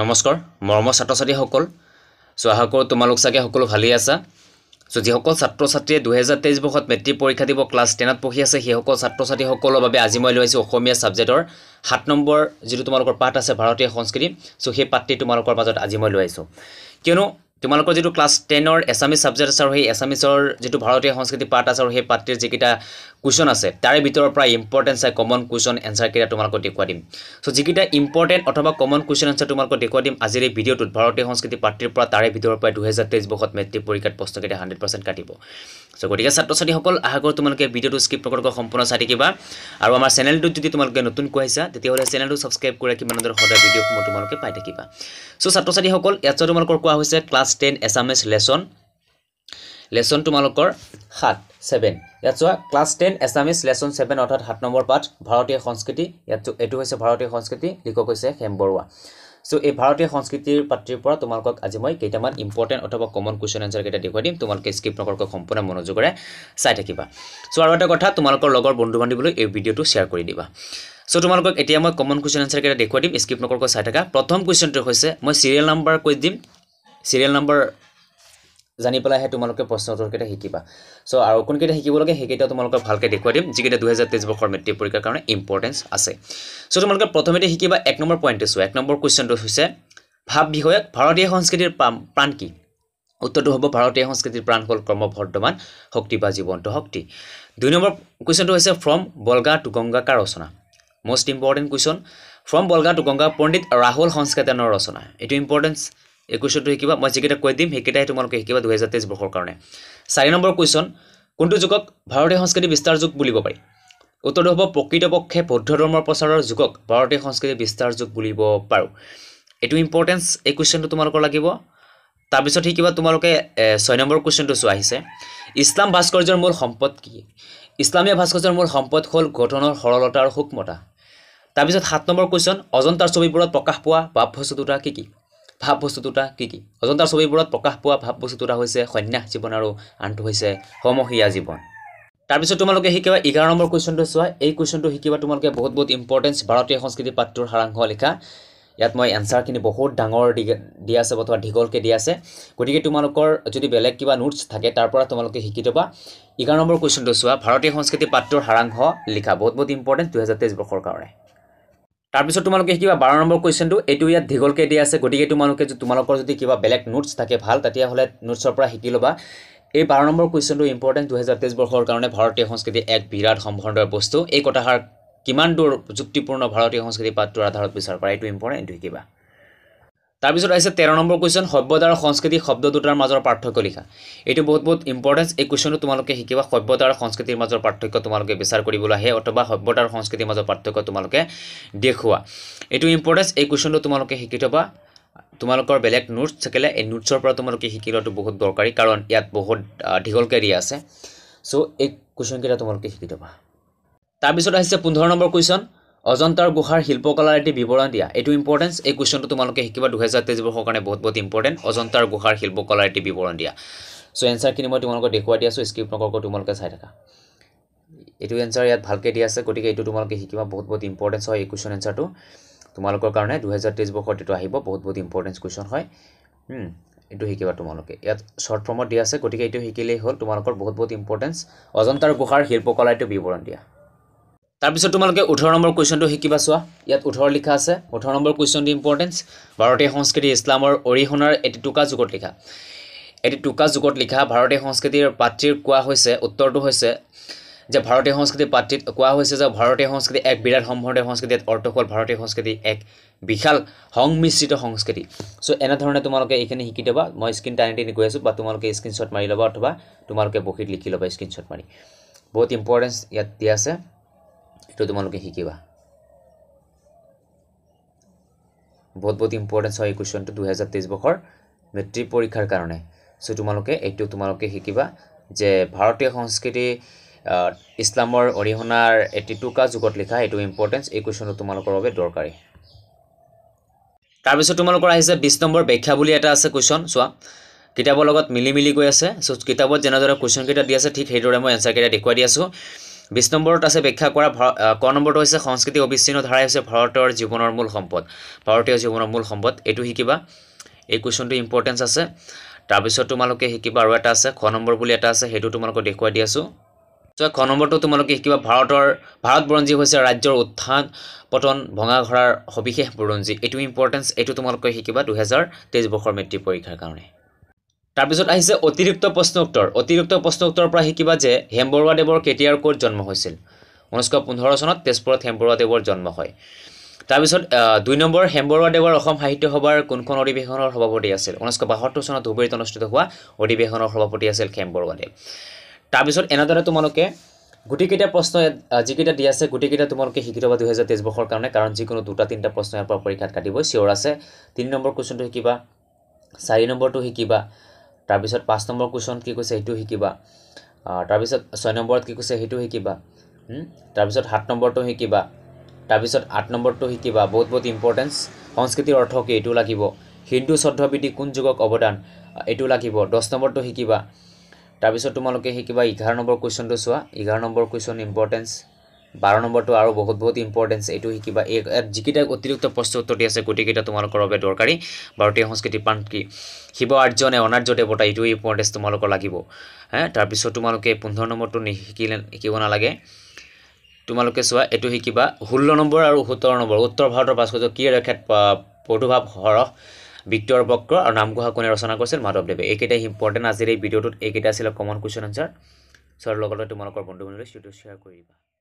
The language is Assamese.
নমস্কাৰ মৰমৰ ছাত্ৰ ছাত্ৰীসকল চ' আশা কৰোঁ তোমালোক চাগে সকলো ভালেই আছা চ' যিসকল ছাত্ৰ ছাত্ৰীয়ে দুহেজাৰ তেইছ বৰ্ষত মেট্ৰিক পৰীক্ষা দিব ক্লাছ টেনত পঢ়ি আছে সেইসকল ছাত্ৰ ছাত্ৰীসকলৰ বাবে আজি মই লৈ আহিছোঁ অসমীয়া ছাবজেক্টৰ সাত নম্বৰ যিটো তোমালোকৰ পাঠ আছে ভাৰতীয় সংস্কৃতি চ' সেই পাঠটি তোমালোকৰ মাজত আজি মই লৈ আহিছোঁ কিয়নো তোমালোকৰ যিটো ক্লাছ টেনৰ এছামিজ ছাবজেক্ট আছে আৰু সেই এছামিজৰ যিটো ভাৰতীয় সংস্কৃতি পাৰ্ট আছে আৰু সেই পাৰ্টিৰ যিকেইটা কুৱেশ্যন আছে তাৰে ভিতৰৰ পৰা ইম্পৰ্টেণ্ট চাই কমন কুৱেশ্যন এনচাৰকেইটা তোমালোকক দেখুৱাই দিম চ' যিকেইটা ইম্পৰ্টেণ্ট অথবা কমন কুৱেশ্যন এনচাৰ তোমালোকক দেখুৱাই দিম আজিৰ এই ভিডিঅ'টোত ভাৰতীয় সংস্কৃতি পাৰ্টিৰ পৰা তাৰে ভিতৰৰ পৰা দুহেজাৰ তেইছ বৰ্ষত মেট্ৰিক পৰীক্ষাত প্ৰশ্নকেইটা হাণ্ড্ৰেড পাৰ্চেণ্ট কাটিব চ' গতিকে ছাত্ৰ ছাত্ৰীসকল আশা কৰোঁ তোমালোকে ভিডিঅ'টো স্ক্ৰিপ্ট নকৰোঁ সম্পূৰ্ণ চাই থাকিবা আৰু আমাৰ চেনেলটোত যদি তোমালোকে নতুন কোৱাইছা তেতিয়াহ'লে চেনেলটো ছাবস্ক্ৰাইব কৰি ৰাখি মানুহৰ সদায় ভিডিঅ'সমূহ তোমালোকে পাই থাকিবা চ' ছাত্ৰ ছাত্ৰীসকল ইয়াত তোমালোকৰ কোৱা হৈছে class ten Assamese lesson lesson তোমালোকৰ সাত ছেভেন ইয়াত চোৱা class ten Assamese lesson seven অৰ্থাৎ সাত নম্বৰ পাঠ ভাৰতীয় সংস্কৃতি ইয়াত এইটো হৈছে ভাৰতীয় সংস্কৃতি লিখক হৈছে হেম বৰুৱা চ' এই ভাৰতীয় সংস্কৃতিৰ পাতিৰ পৰা তোমালোকক আজি মই কেইটামান ইম্পৰ্টেণ্ট অথবা কমন কুৱেশ্যন এঞ্চাৰকেইটা দেখুৱাই দিম তোমালোকে স্কিপ নকৰাকৈ সম্পূৰ্ণ মনোযোগেৰে চাই থাকিবা চ' আৰু এটা কথা তোমালোকৰ লগৰ বন্ধু বান্ধিবলৈ এই ভিডিঅ'টো শ্বেয়াৰ কৰি দিবা চ' তোমালোকক এতিয়া মই কমন কুৱেশ্যন এঞ্চাৰকেইটা দেখুৱাই দিম স্কিপ নকৰাকৈ চাই থাকা প্ৰথম কুৱেশ্যনটো হৈছে মই চিৰিয়েল নম্বৰ কৈ দিম চিৰিয়েল নম্বৰ জানি পেলাইহে তোমালোকে প্ৰশ্ন উত্তৰকেইটা শিকিবা চ' আৰু কোনকেইটা শিকিব লাগে সেইকেইটা তোমালোকক ভালকৈ দেখুৱাই দিম যিকেইটা দুহেজাৰ তেইছ বৰ্ষৰ মেট্ৰিক পৰীক্ষাৰ কাৰণে ইম্পৰ্টেঞ্চ আছে চ' তোমালোকে প্ৰথমতে শিকিবা এক নম্বৰ পইণ্টটো চোৱা এক নম্বৰ কুৱেশ্যনটো হৈছে ভাৱ বিষয়ক ভাৰতীয় সংস্কৃতিৰ প্ৰাণ কি উত্তৰটো হ'ব ভাৰতীয় সংস্কৃতিৰ প্ৰাণ হ'ল ক্ৰম বৰ্তমান শক্তি বা জীৱন্ত শক্তি দুই নম্বৰ কুৱেশ্যনটো হৈছে ফ্ৰম বলগা টু গংগা কাৰ ৰচনা most important question from Volga to Ganga Pandit Rahul সংস্কৃতানৰ ৰচনা এইটো ইম্পৰ্টেঞ্চ এই কুৱেশ্যনটো শিকিবা মই যিকেইটা কৈ দিম সেইকেইটাই তোমালোকে শিকিবা দুহেজাৰ তেইছ বৰ্ষৰ কাৰণে চাৰি নম্বৰ কুৱেশ্যন কোনটো যুগক ভাৰতীয় সংস্কৃতি বিস্তাৰ যুগ বুলিব পাৰি উত্তৰটো হ'ব প্ৰকৃতপক্ষে বৌদ্ধ ধৰ্মৰ প্ৰচাৰৰ যুগক ভাৰতীয় সংস্কৃতি বিস্তাৰ যুগ বুলিব পাৰোঁ এইটো ইম্পৰ্টেঞ্চ এই কুৱেশ্যনটো তোমালোকৰ লাগিব তাৰপিছত শিকিবা তোমালোকে ছয় নম্বৰ কুৱেশ্যনটো চোৱা আহিছে ইছলাম ভাস্কৰ্যৰ মূল সম্পদ কি ইছলামীয় ভাস্কৰ্যৰ মূল সম্পদ হ'ল গঠনৰ সৰলতা আৰু সূক্ষ্মতা তাৰপিছত সাত নম্বৰ কুৱেশ্যন অজন্তাৰ ছবিবোৰত প্ৰকাশ পোৱা দুটা কি কি ভাৱ বস্তু দুটা কি কি অজন্তাৰ ছবিবোৰত প্ৰকাশ পোৱা ভাৱ বস্তু দুটা হৈছে সন্যাস জীৱন আৰু আনটো হৈছে সমহীয়া জীৱন তাৰপিছত তোমালোকে শিকিবা এঘাৰ নম্বৰ কুৱেশ্যনটো চোৱা এই কুৱেশ্যনটো শিকিবা তোমালোকে বহুত বহুত ইম্পৰ্টেঞ্চ ভাৰতীয় সংস্কৃতি পাত্ৰৰ সাৰাংশ লিখা ইয়াত মই এনচাৰখিনি বহুত ডাঙৰ দি আছে অথবা দীঘলকৈ দি আছে গতিকে তোমালোকৰ যদি বেলেগ কিবা নোটছ থাকে তাৰ পৰা তোমালোকে শিকি থবা এঘাৰ নম্বৰ কুৱেশ্যনটো চোৱা ভাৰতীয় সংস্কৃতি পাত্ৰৰ সাৰাংশ লিখা বহুত বহুত ইম্পৰ্টেণ্ট দুহেজাৰ তেইছ বৰ্ষৰ কাৰণে তাৰপিছত তোমালোকে শিকিবা বাৰ নম্বৰ কুৱেশ্যনটো এইটো ইয়াত দীঘলকৈ দিয়া আছে গতিকে তোমালোকে তোমালোকৰ যদি কিবা বেলেগ নোটছ থাকে ভাল তেতিয়াহ'লে নোটছৰ পৰা শিকি ল'বা এই বাৰ নম্বৰ কুৱেশ্যনটো ইম্পৰ্টেণ্ট দুহেজাৰ তেইছ বৰ্ষৰ কাৰণে ভাৰতীয় সংস্কৃতি এক বিৰাট সম্ভৰণৰ বস্তু এই কথাষাৰ কিমান দূৰ যুক্তিপূৰ্ণ ভাৰতীয় সংস্কৃতি পাত্ৰৰ আধাৰত বিচাৰ কৰা এইটো ইম্পৰ্টেণ্ট এইটো শিকিবা তাৰপিছত আহিছে তেৰ নম্বৰ কুৱেশ্যন সভ্যতা আৰু সংস্কৃতি শব্দ দুটাৰ মাজৰ পাৰ্থক্য লিখা এইটো বহুত বহুত ইম্পৰ্টেণ্ট এই কুৱেশ্যনটো তোমালোকে শিকিবা সভ্যতা আৰু সংস্কৃতিৰ মাজৰ পাৰ্থক্য তোমালোকে বিচাৰ কৰিবলৈ আহে অথবা সভ্যতা আৰু সংস্কৃতিৰ মাজৰ পাৰ্থক্য তোমালোকে দেখুওৱা এইটো ইম্পৰ্টেণ্ট এই কুৱেশ্যনটো তোমালোকে শিকি থবা তোমালোকৰ বেলেগ নোটছ থাকিলে এই নোটছৰ পৰা তোমালোকে শিকি লোৱাটো বহুত দৰকাৰী কাৰণ ইয়াত বহুত দীঘল কেৰিয়াৰ আছে চ' এই কুৱেশ্যনকেইটা তোমালোকে শিকি থবা তাৰপিছত আহিছে পোন্ধৰ নম্বৰ কুৱেশ্যন অজন্তাৰ গুহাৰ শিল্পকলাৰ এটি বিৱৰণ দিয়া এইটো ইম্পৰ্টেঞ্চ এই কুৱেশ্যনটো তোমালোকে শিকিবা দুহেজাৰ তেইছ বৰ্ষৰ কাৰণে বহুত বহুত ইম্পৰ্টেণ্ট অজন্তাৰ গুহাৰ শিল্পকলাৰ এটি বিৱৰণ দিয়া চ' এনচাৰখিনি মই তোমালোকক দেখুৱাই দি আছোঁ স্ক্ৰিপ্ট নকৰকৈ তোমালোকে চাই থাকা এইটো এনচাৰ ইয়াত ভালকৈ দিয়া আছে গতিকে এইটো তোমালোকে শিকিবা বহুত বহুত ইম্পৰ্টেঞ্চ হয় এই কুৱেশ্যন এনচাৰটো তোমালোকৰ কাৰণে দুহেজাৰ তেইছ বৰ্ষত এইটো আহিব বহুত বহুত ইম্পৰ্টেঞ্চ কুৱেশ্যন হয় এইটো শিকিবা তোমালোকে ইয়াত শ্বৰ্ট ফৰ্মত দিয়া আছে গতিকে এইটো শিকিলেই হ'ল তোমালোকৰ বহুত বহুত ইম্পৰ্টেঞ্চ অজন্তাৰ গুহাৰ শিল্পকলা এইটো বিৱৰণ দিয়া তাৰপিছত তোমালোকে ওঠৰ নম্বৰ কুৱেশ্যনটো শিকিবা চোৱা ইয়াত ওঠৰ লিখা আছে ওঠৰ নম্বৰ কুৱেশ্যনটো ইম্পৰ্টেঞ্চ ভাৰতীয় সংস্কৃতি ইছলামৰ অৰিহণাৰ এটি টোকা যুগত লিখা এটি টোকা যুগত লিখা ভাৰতীয় সংস্কৃতিৰ পাতৃৰ কোৱা হৈছে উত্তৰটো হৈছে যে ভাৰতীয় সংস্কৃতিৰ পাতৃত কোৱা হৈছে যে ভাৰতীয় সংস্কৃতি এক বিৰাট সম্ভ্ৰদায় সংস্কৃতি ইয়াত অৰ্থ হ'ল ভাৰতীয় সংস্কৃতি এক বিশাল সংমিশ্ৰিত সংস্কৃতি চ' এনেধৰণে তোমালোকে এইখিনি শিকি দিবা মই স্ক্ৰীন টানি টানি গৈ আছোঁ বা তোমালোকে স্ক্ৰীনশ্বট মাৰি ল'বা অথবা তোমালোকে বহীত লিখি ল'বা স্ক্ৰীনশ্বট মাৰি বহুত ইম্পৰ্টেঞ্চ ইয়াত দিয়া আছে সেইটো তোমালোকে শিকিবা বহুত বহুত ইম্পৰ্টেঞ্চ হয় এই কুৱেশ্যনটো দুহেজাৰ তেইছ বৰ্ষৰ মেট্ৰিক পৰীক্ষাৰ কাৰণে চ' তোমালোকে এইটো তোমালোকে শিকিবা যে ভাৰতীয় সংস্কৃতি ইছলামৰ অৰিহণাৰ এটি টোকা যুগত লিখা এইটো ইম্পৰ্টেঞ্চ এই কুৱেশ্যনটো তোমালোকৰ বাবে দৰকাৰী তাৰপিছত তোমালোকৰ আহিছে বিছ নম্বৰ ব্যাখ্যা বুলি এটা আছে কুৱেশ্যন চোৱা কিতাপৰ লগত মিলি মিলি গৈ আছে চ' কিতাপত যেনেদৰে কুৱেশ্যনকেইটা দি আছে ঠিক সেইদৰে মই এনচাৰকেইটা দেখুৱাই দি আছোঁ বিছ নম্বৰত আছে ব্যাখ্যা কৰা ক নম্বৰটো হৈছে সংস্কৃতি অবিচ্ছিন্ন ধাৰাই হৈছে ভাৰতৰ জীৱনৰ মূল সম্পদ ভাৰতীয় জীৱনৰ মূল সম্পদ এইটো শিকিবা এই কুৱেশ্যনটো ইম্পৰ্টেঞ্চ আছে তাৰপিছত তোমালোকে শিকিবা আৰু এটা আছে খ নম্বৰ বুলি এটা আছে সেইটো তোমালোকক দেখুৱাই দি আছোঁ ছ' খ নম্বৰটো তোমালোকে শিকিবা ভাৰতৰ ভাৰত বুৰঞ্জী হৈছে ৰাজ্যৰ উত্থান পতন ভঙাঘৰাৰ সবিশেষ বুৰঞ্জী এইটো ইম্পৰ্টেঞ্চ এইটো তোমালোকে শিকিবা দুহেজাৰ তেইছ বৰ্ষৰ মেট্ৰিক পৰীক্ষাৰ কাৰণে তাৰপিছত আহিছে অতিৰিক্ত প্ৰশ্ন উত্তৰ অতিৰিক্ত প্ৰশ্ন উত্তৰৰ পৰা শিকিবা যে হেম্বৰুৱা দেৱৰ কেতিয়াৰ ক'ত জন্ম হৈছিল ঊনৈছশ পোন্ধৰ চনত তেজপুৰত হেম্বৰুৱা দেৱৰ জন্ম হয় তাৰপিছত দুই নম্বৰ হেম্বৰুৱা দেৱৰ অসম সাহিত্য সভাৰ কোনখন অধিৱেশনৰ সভাপতি আছিল ঊনৈছশ বাসত্তৰ চনত ধুবেৰীত অনুষ্ঠিত হোৱা অধিৱেশনৰ সভাপতি আছিল হেম্বৰুৱা দেৱ তাৰপিছত এনেদৰে তোমালোকে গোটেইকেইটা প্ৰশ্ন যিকেইটা দি আছে গোটেইকেইটা তোমালোকে শিকি থবা দুহেজাৰ তেইছ বৰ্ষৰ কাৰণে কাৰণ যিকোনো দুটা তিনিটা প্ৰশ্ন ইয়াৰ পৰা পৰীক্ষাত কাটিবই চিঞৰ আছে তিনি নম্বৰ কুৱেশ্যনটো শিকিবা চাৰি নম্বৰটো শিকিবা তাৰপিছত পাঁচ নম্বৰ কুৱেশ্যন কি কৈছে সেইটো শিকিবা তাৰপিছত ছয় নম্বৰত কি কৈছে সেইটো শিকিবা তাৰপিছত সাত নম্বৰটো শিকিবা তাৰপিছত আঠ নম্বৰটো শিকিবা বহুত বহুত ইম্পৰ্টেঞ্চ সংস্কৃতিৰ অৰ্থ কি এইটো লাগিব হিন্দু শ্ৰদ্ধাবিধি কোন যুগক অৱদান এইটো লাগিব দহ নম্বৰটো শিকিবা তাৰপিছত তোমালোকে শিকিবা এঘাৰ নম্বৰ কুৱেশ্যনটো চোৱা এঘাৰ নম্বৰ কুৱেশ্যন ইম্পৰ্টেঞ্চ বাৰ নম্বৰটো আৰু বহুত বহুত ইম্পৰ্টেঞ্চ এইটো শিকিবা এই যিকেইটা অতিৰিক্ত প্ৰশ্ন উত্তৰটি আছে গোটেইকেইটা তোমালোকৰ বাবে দৰকাৰী ভাৰতীয় সংস্কৃতি পাণ কি শিৱ আৰ্য নে অনাৰ্য দেৱতা এইটো ইম্পৰ্টেঞ্চ তোমালোকৰ লাগিব হে তাৰপিছত তোমালোকে পোন্ধৰ নম্বৰটো নিশিকিলে শিকিব নালাগে তোমালোকে চোৱা এইটো শিকিবা ষোল্ল নম্বৰ আৰু সোতৰ নম্বৰ উত্তৰ ভাৰতৰ ভাস্কৰ্য কিয় ৰেখাত পদুভাৱ সৰহ বিত্তৰ বক্ৰ আৰু নামগোহা কোনে ৰচনা কৰিছিল মাধৱদেৱে এইকেইটাই ইম্পৰ্টেণ্ট আজিৰ এই ভিডিঅ'টোত এইকেইটা আছিলে কমন কুৱেশ্যন আনচাৰ চ'ৰ লগতে তোমালোকৰ বন্ধু বান্ধৱীলৈ চিটো শ্বেয়াৰ কৰিবা